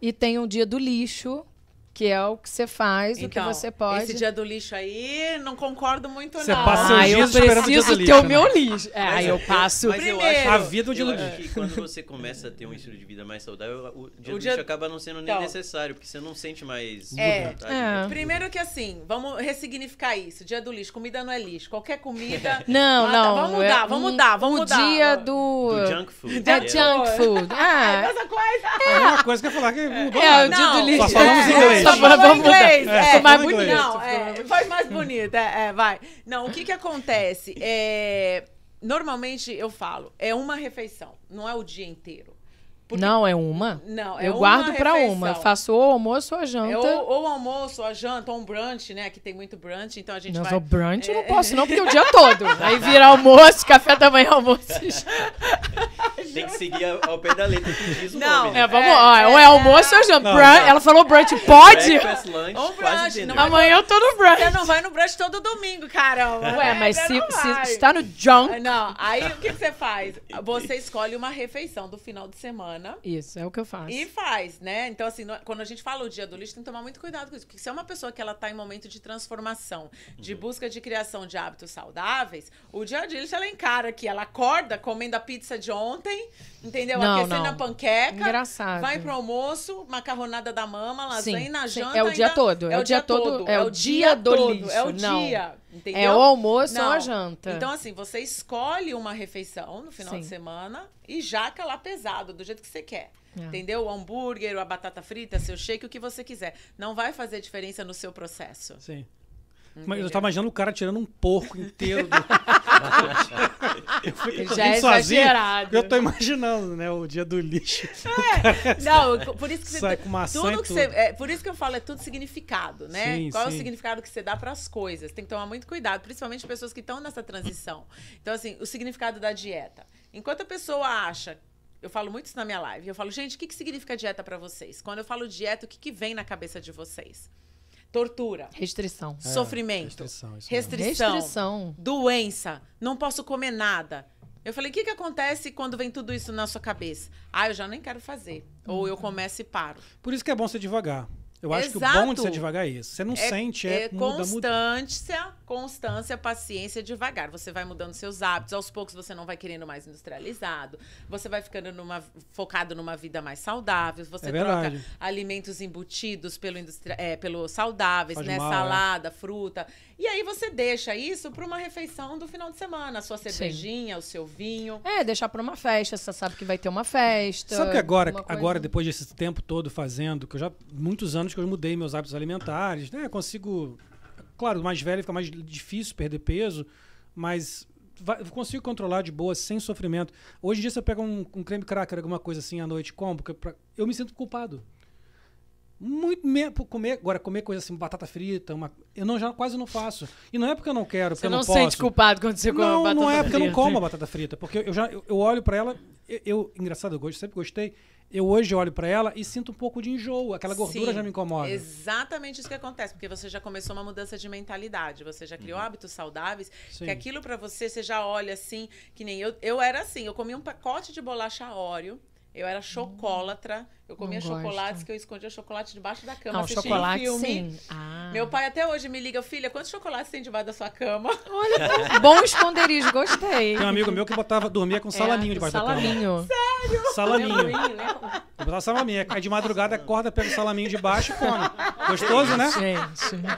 E tem um dia do lixo, que é o que você faz, então, o que então, você pode. Esse dia do lixo aí, não concordo muito você não. Você passa ah, eu preciso ter lixo, o né? meu lixo. É, aí é eu passo mas é primeiro. Eu acho, a vida de lixo. quando você começa a ter um estilo de vida mais saudável, o dia o do dia... lixo acaba não sendo nem então, necessário, porque você não sente mais é, né? é. Primeiro que assim, vamos ressignificar isso. Dia do lixo, comida não é lixo. Qualquer comida... não, mata, não. Vamos mudar, é, vamos mudar, vamos mudar. O dia do... Do junk food. É do junk food. Ah, é a mesma coisa. É a mesma coisa que eu falar que mudou É, o dia do lixo. Só falamos inglês vai tá é. é, mais bonito. Não, é, voz mais bonita. É, vai. Não, o que que acontece? É, normalmente eu falo, é uma refeição, não é o dia inteiro. Porque... Não, é uma. Não, é Eu uma guardo para uma. Eu faço ou almoço ou a é, janta. É ou, ou almoço, ou a janta, ou um brunch, né? Que tem muito brunch, então a gente não, vai... brunch é... eu não é. posso não, porque é o dia todo. Aí vira almoço, café da manhã, almoço. tem que seguir ao pé da letra que diz o não, nome. Né? É, vamos, é, ó, ou é almoço ou janta. Brunch, ela falou brunch, pode? Breakfast, lunch, ou brunch. Não, amanhã eu tô no brunch. Você não vai no brunch todo domingo, caramba. Ué, mas se, se está no junk... Não, aí o que você faz? Você escolhe uma refeição do final de semana semana. Isso, é o que eu faço. E faz, né? Então, assim, no, é, quando a gente fala o dia do lixo, tem que tomar muito cuidado com isso. Porque se é uma pessoa que ela tá em momento de transformação, de uhum. busca de criação de hábitos saudáveis, o dia do lixo ela encara que ela acorda comendo a pizza de ontem, entendeu? Não, Aquecendo não. a panqueca. Engraçado. Vai pro almoço, macarronada da mama, lasanha sim, na janta. Sim. É o ainda... dia todo. É, o dia, todo. É, o dia, do lixo. É o não. dia. Entendeu? É o almoço ou a janta. Então, assim, você escolhe uma refeição no final Sim. de semana e jaca lá pesado, do jeito que você quer. É. Entendeu? O hambúrguer, a batata frita, seu shake, o que você quiser. Não vai fazer diferença no seu processo. Sim. Entendeu? Mas eu tava imaginando o cara tirando um porco inteiro. Do... eu fui Já é sozinho, exagerado. Eu tô imaginando, né? O dia do lixo. É, não, por isso que você. Tá com maçã tudo tudo. Você, é, por isso que eu falo, é tudo significado, né? Sim, Qual sim. é o significado que você dá para as coisas? Tem que tomar muito cuidado, principalmente pessoas que estão nessa transição. Então, assim, o significado da dieta. Enquanto a pessoa acha eu falo muito isso na minha live. Eu falo, gente, o que, que significa dieta para vocês? Quando eu falo dieta, o que, que vem na cabeça de vocês? tortura, restrição, é, sofrimento, é, restrição, restrição, restrição, doença, não posso comer nada. Eu falei, o que, que acontece quando vem tudo isso na sua cabeça? Ah, eu já nem quero fazer. Ou eu começo e paro. Por isso que é bom ser devagar. Eu acho que o bom de ser devagar é isso. Você não é, sente, é, é muda, constância. Muda constância, paciência, devagar. Você vai mudando seus hábitos, aos poucos você não vai querendo mais industrializado, você vai ficando numa, focado numa vida mais saudável, você é troca alimentos embutidos pelo, industria, é, pelo saudáveis, Faz né? Mal, é. Salada, é. fruta. E aí você deixa isso para uma refeição do final de semana, a sua cervejinha, Sim. o seu vinho. É, deixar para uma festa, você sabe que vai ter uma festa. Sabe que agora, agora depois desse tempo todo fazendo, que eu já muitos anos que eu mudei meus hábitos alimentares, né? consigo Claro, mais velho fica mais difícil perder peso, mas vai, consigo controlar de boa, sem sofrimento. Hoje em dia, se eu pego um, um creme cracker, alguma coisa assim à noite, como, eu me sinto culpado. Muito mesmo comer, agora comer coisa assim, batata frita, uma, eu não já quase não faço. E não é porque eu não quero, porque eu não Você não sente culpado quando você come não, batata frita. Não, não é porque frita. eu não como a batata frita, porque eu já eu, eu olho para ela, eu, eu, engraçado, eu gosto, sempre gostei. Eu hoje olho para ela e sinto um pouco de enjoo, aquela gordura Sim, já me incomoda. Exatamente isso que acontece, porque você já começou uma mudança de mentalidade, você já criou uhum. hábitos saudáveis, Sim. que aquilo para você, você já olha assim, que nem eu, eu era assim, eu comia um pacote de bolacha óleo eu era chocolatra. Eu comia chocolates que eu escondia chocolate debaixo da cama. Não, ah, chocolate, filme. sim. Ah. Meu pai até hoje me liga, filha, quantos chocolates tem debaixo da sua cama? Olha, bom esconderijo, gostei. Tem um amigo meu que botava, dormia com é, salaminho é, debaixo salaminho. da cama. Salaminho, Sério? Salaminho. Salaminho, Eu botava salaminho. Aí de madrugada acorda, pega o salaminho de baixo e come. Gostoso, né? Gente.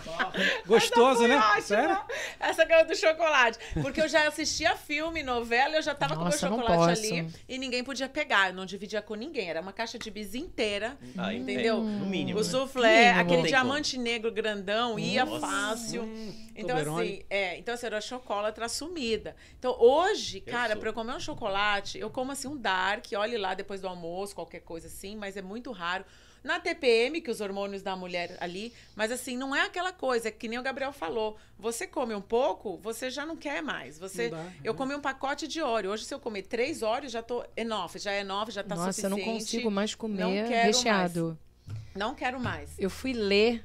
Gostoso, tá né? Ótima. Essa que é do chocolate. Porque eu já assistia filme, novela, eu já tava Nossa, com o meu chocolate ali e ninguém podia pegar. Eu não dividia com ninguém. Era uma caixa de bis inteira. Ah, é. entendeu? no mínimo. O né? soufflé, aquele diamante como. negro grandão, Nossa. ia fácil. Hum, então, assim, é, então, assim, era chocolate assumida. Então, hoje, cara, para pra eu comer um chocolate, eu como assim um dark, olhe lá depois do almoço, qualquer coisa assim, mas é muito raro na TPM, que os hormônios da mulher ali, mas assim, não é aquela coisa, é que nem o Gabriel falou. Você come um pouco, você já não quer mais. Você, dá, eu é. comi um pacote de óleo. Hoje, se eu comer três óleos, já tô enough, já é enough, já tá Nossa, suficiente. Nossa, eu não consigo mais comer não recheado. Mais. Não quero mais. Eu fui ler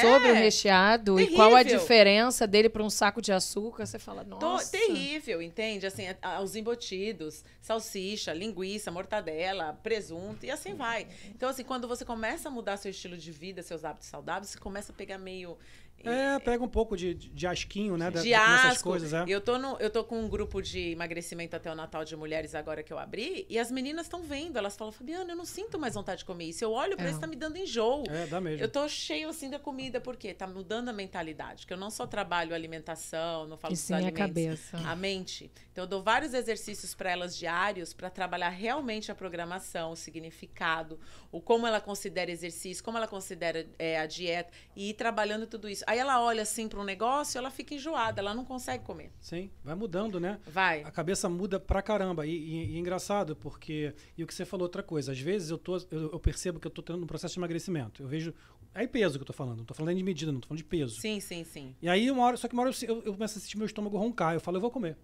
sobre o é. recheado terrível. e qual a diferença dele para um saco de açúcar, você fala, nossa. Tô, terrível, entende? Assim, os embotidos, salsicha, linguiça, mortadela, presunto e assim vai. Uhum. Então, assim, quando você começa a mudar seu estilo de vida, seus hábitos saudáveis, você começa a pegar meio é, pega um pouco de, de asquinho, né? De, de asco. coisas, é. eu, tô no, eu tô com um grupo de emagrecimento até o Natal de mulheres agora que eu abri, e as meninas estão vendo. Elas falam, Fabiana, eu não sinto mais vontade de comer isso. Eu olho pra é. isso, tá me dando enjoo. É, dá mesmo. Eu tô cheio, assim, da comida. Por quê? Tá mudando a mentalidade. Que eu não só trabalho alimentação, não falo e sim, dos alimentos. a cabeça. A mente. Então, eu dou vários exercícios para elas diários para trabalhar realmente a programação, o significado, o como ela considera exercício, como ela considera é, a dieta, e ir trabalhando tudo isso. Aí ela olha assim para um negócio, ela fica enjoada, ela não consegue comer. Sim, vai mudando, né? Vai. A cabeça muda pra caramba. E, e, e é engraçado, porque. E o que você falou, outra coisa. Às vezes eu, tô, eu, eu percebo que eu tô tendo um processo de emagrecimento. Eu vejo. É peso que eu tô falando. Não tô falando nem de medida, não. Tô falando de peso. Sim, sim, sim. E aí uma hora. Só que uma hora eu, eu começo a sentir meu estômago roncar. Eu falo, eu vou comer.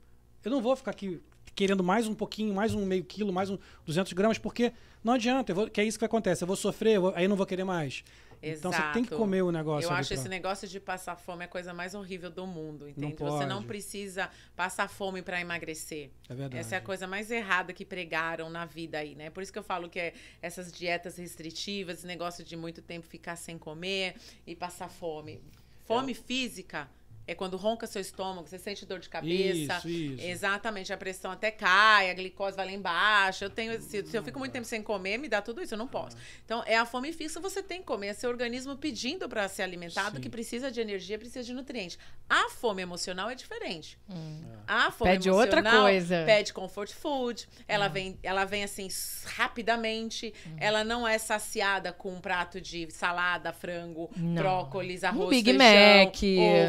Eu não vou ficar aqui querendo mais um pouquinho, mais um meio quilo, mais um 200 gramas, porque não adianta, vou, que é isso que acontece. Eu vou sofrer, eu vou, aí eu não vou querer mais. Exato. Então você tem que comer o negócio. Eu acho pra... esse negócio de passar fome a coisa mais horrível do mundo, entende? Não você não precisa passar fome para emagrecer. É verdade. Essa é a coisa mais errada que pregaram na vida aí, né? Por isso que eu falo que é essas dietas restritivas, esse negócio de muito tempo ficar sem comer e passar fome. Fome eu... É física é quando ronca seu estômago, você sente dor de cabeça. Isso, isso. Exatamente, a pressão até cai, a glicose vai lá embaixo. Eu tenho se, se eu fico muito tempo sem comer, me dá tudo isso, eu não posso. Então, é a fome fixa, você tem que comer, é seu organismo pedindo para ser alimentado, Sim. que precisa de energia, precisa de nutrientes. A fome emocional é diferente. Hum. A fome pede outra coisa. Pede comfort food, ela hum. vem, ela vem assim rapidamente, hum. ela não é saciada com um prato de salada, frango, não. brócolis, arroz, um Big feijão, Mac.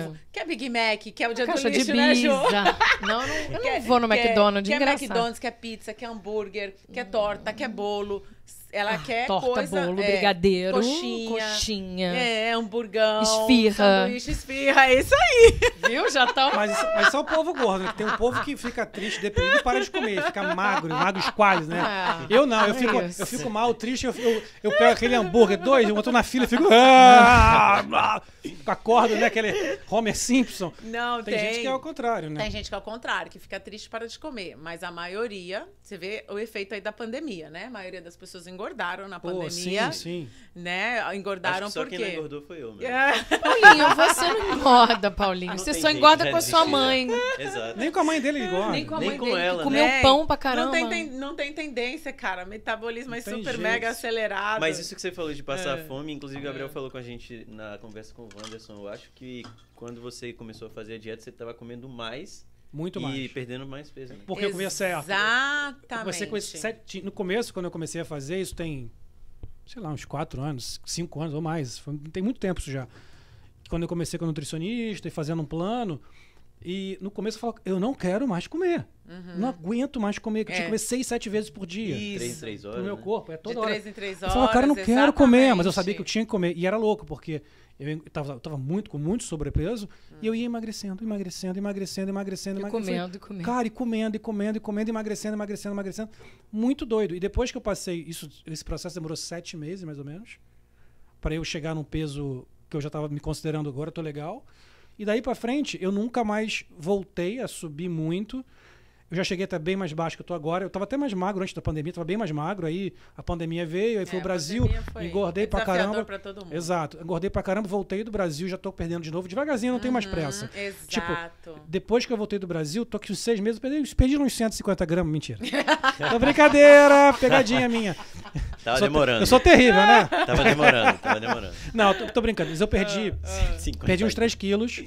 ovo. Que quer Big Mac, quer é o dia do lixo, de pizza. né, Ju? Não, não, eu quer, não é vou no quer, é McDonald's, Quer engraçado. McDonald's, quer pizza, quer hambúrguer, quer torta, quer bolo. Ela ah, quer torta, coisa... bolo, é, brigadeiro, coxinha, coxinha. É, hamburgão. Esfirra. esfirra, é isso aí. Viu? Já tá... Mas, mas só o povo gordo, né? Tem um povo que fica triste, deprimido e para de comer. Fica magro, magro dos quais, né? eu não, eu fico, eu fico mal, triste, eu, eu, eu, pego aquele hambúrguer, dois, eu tô na fila e fico... Ah, ah, com tipo, a corda, né? Aquele Homer Simpson. Não, tem, tem gente que é ao contrário, né? Tem gente que é ao contrário, que fica triste para de comer. Mas a maioria, você vê o efeito aí da pandemia, né? A maioria das pessoas engordaram na Pô, pandemia. Sim, sim. Né? Engordaram Acho que só Quem não engordou foi eu, né? É. Paulinho, você não engorda, Paulinho. Ah, não você só engorda com a sua né? mãe. Exato. Nem com a mãe dele engorda. Nem com a mãe Nem dele. ela, né? comeu né? pão pra caramba. Não tem, tem, não tem tendência, cara. Metabolismo é super mega acelerado. Mas isso que você falou de passar é. fome, inclusive o é. Gabriel falou com a gente na conversa com o Wanda Anderson. Eu acho que quando você começou a fazer a dieta, você estava comendo mais muito mais. E perdendo mais peso. Né? Porque Exatamente. eu comia certo. Exatamente. com sete, no começo, quando eu comecei a fazer, isso tem, sei lá, uns quatro anos, cinco anos ou mais. Foi, tem muito tempo isso já. Quando eu comecei com nutricionista e fazendo um plano. E no começo eu eu não quero mais comer. Uhum. Não aguento mais comer. Eu tinha é. que comer seis, sete vezes por dia. Isso. Três em três horas. No né? meu corpo, é toda De hora. Três em três horas. Eu falava, cara, eu não exatamente. quero comer, mas eu sabia que eu tinha que comer. E era louco, porque eu estava muito, com muito sobrepeso hum. e eu ia emagrecendo, emagrecendo, emagrecendo, emagrecendo, e Comendo, comendo. Cara, e comendo, e comendo, e comendo, emagrecendo, emagrecendo, emagrecendo. Muito doido. E depois que eu passei, isso, esse processo demorou sete meses, mais ou menos, para eu chegar num peso que eu já estava me considerando agora, tô legal. E daí para frente, eu nunca mais voltei a subir muito. Eu já cheguei até bem mais baixo que eu tô agora. Eu tava até mais magro antes da pandemia, tava bem mais magro. Aí a pandemia veio, aí é, foi o Brasil, foi engordei pra caramba. Pra todo mundo. Exato. Engordei pra caramba, voltei do Brasil, já tô perdendo de novo. Devagarzinho, não uhum, tenho mais pressa. Uhum, tipo, exato. Tipo, depois que eu voltei do Brasil, tô aqui uns seis meses, perdi, perdi uns 150 gramas. Mentira. então, brincadeira, pegadinha minha. Tava sou demorando. Eu sou terrível, né? Tava demorando, tava demorando. Não, tô, tô brincando. Mas eu perdi, uh, uh, perdi uns 3 quilos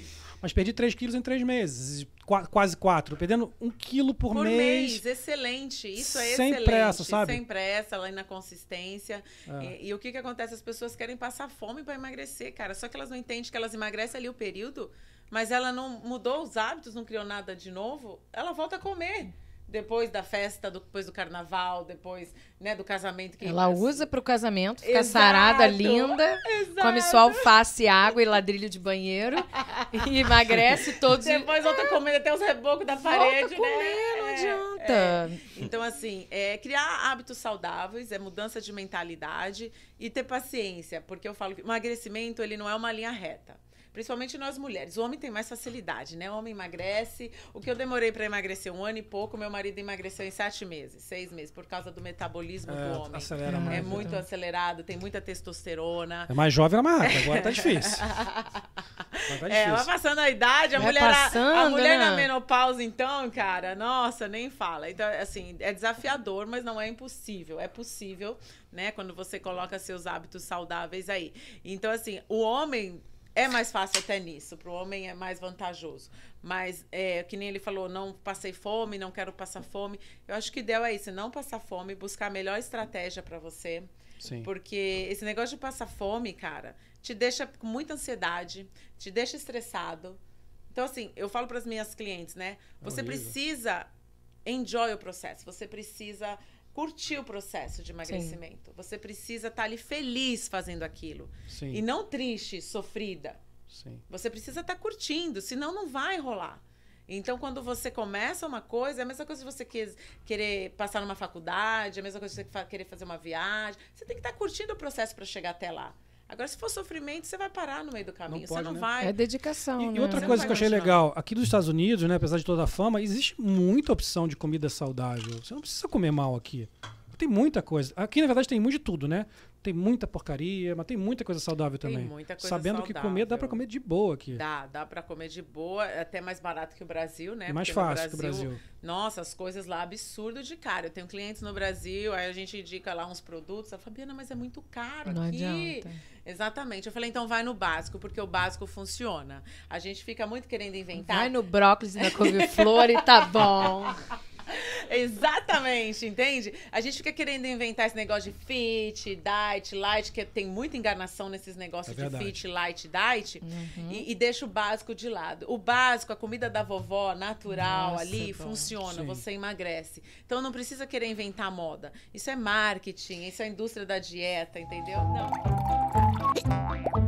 mas perdi 3 quilos em 3 meses, qu quase 4, perdendo 1 quilo por, por mês. mês. Excelente, isso é sem excelente. Sem pressa, sabe? Sem pressa, lá na consistência. É. E, e, o que, que acontece? As pessoas querem passar fome para emagrecer, cara, só que elas não entendem que elas emagrecem ali o período, mas ela não mudou os hábitos, não criou nada de novo, ela volta a comer depois da festa, depois do carnaval, depois né, do casamento. Que Ela usa para o casamento, fica exato, sarada, linda, exato. come só alface, água e ladrilho de banheiro e emagrece todos. Depois volta é, comendo até os rebocos da parede, né? não é, adianta. É. Então, assim, é, criar hábitos saudáveis, é mudança de mentalidade e ter paciência, porque eu falo que emagrecimento ele não é uma linha reta. Principalmente nós mulheres. O homem tem mais facilidade, né? O homem emagrece. O que eu demorei para emagrecer um ano e pouco, meu marido emagreceu em sete meses, seis meses, por causa do metabolismo é, do homem. Acelera mais, é né? muito é. acelerado, tem muita testosterona. É mais jovem era marca, agora tá difícil. agora tá difícil. É, vai passando a idade, a vai mulher, passando, a, a mulher né? na menopausa, então, cara, nossa, nem fala. Então, assim, é desafiador, mas não é impossível. É possível, né? Quando você coloca seus hábitos saudáveis aí. Então, assim, o homem é mais fácil até nisso, para o homem é mais vantajoso. Mas, é, que nem ele falou, não passei fome, não quero passar fome. Eu acho que ideal é isso, não passar fome, buscar a melhor estratégia para você. Sim. Porque esse negócio de passar fome, cara, te deixa com muita ansiedade, te deixa estressado. Então, assim, eu falo para as minhas clientes, né? Você é precisa enjoy o processo, você precisa curtir o processo de emagrecimento. Sim. Você precisa estar tá ali feliz fazendo aquilo. Sim. E não triste, sofrida. Sim. Você precisa estar tá curtindo, senão não vai rolar. Então, quando você começa uma coisa, é a mesma coisa se você quis, querer passar numa faculdade, é a mesma coisa se você querer fazer uma viagem. Você tem que estar tá curtindo o processo para chegar até lá. Agora, se for sofrimento, você vai parar no meio do caminho. Não pode, você não né? vai. É dedicação. E, né? e outra você coisa que eu achei legal, aqui dos Estados Unidos, né, apesar de toda a fama, existe muita opção de comida saudável. Você não precisa comer mal aqui. Tem muita coisa. Aqui, na verdade, tem muito de tudo, né? Tem muita porcaria, mas tem muita coisa saudável tem também. Muita coisa Sabendo saudável. que comer, dá para comer de boa aqui. Dá, dá para comer de boa, é até mais barato que o Brasil, né? E é mais Porque fácil Brasil, que o Brasil. Nossa, as coisas lá absurdo de cara. Eu tenho clientes no Brasil, aí a gente indica lá uns produtos, a Fabiana, mas é muito caro Não aqui. Adianta. Exatamente. Eu falei, então vai no básico, porque o básico funciona. A gente fica muito querendo inventar. Vai no brócolis na couve-flor e tá bom. Exatamente, entende? A gente fica querendo inventar esse negócio de fit, diet, light, que tem muita enganação nesses negócios é de fit, light, diet, uhum. e, e, deixa o básico de lado. O básico, a comida da vovó, natural, Nossa, ali, é funciona, Sim. você emagrece. Então não precisa querer inventar moda. Isso é marketing, isso é a indústria da dieta, entendeu? Não.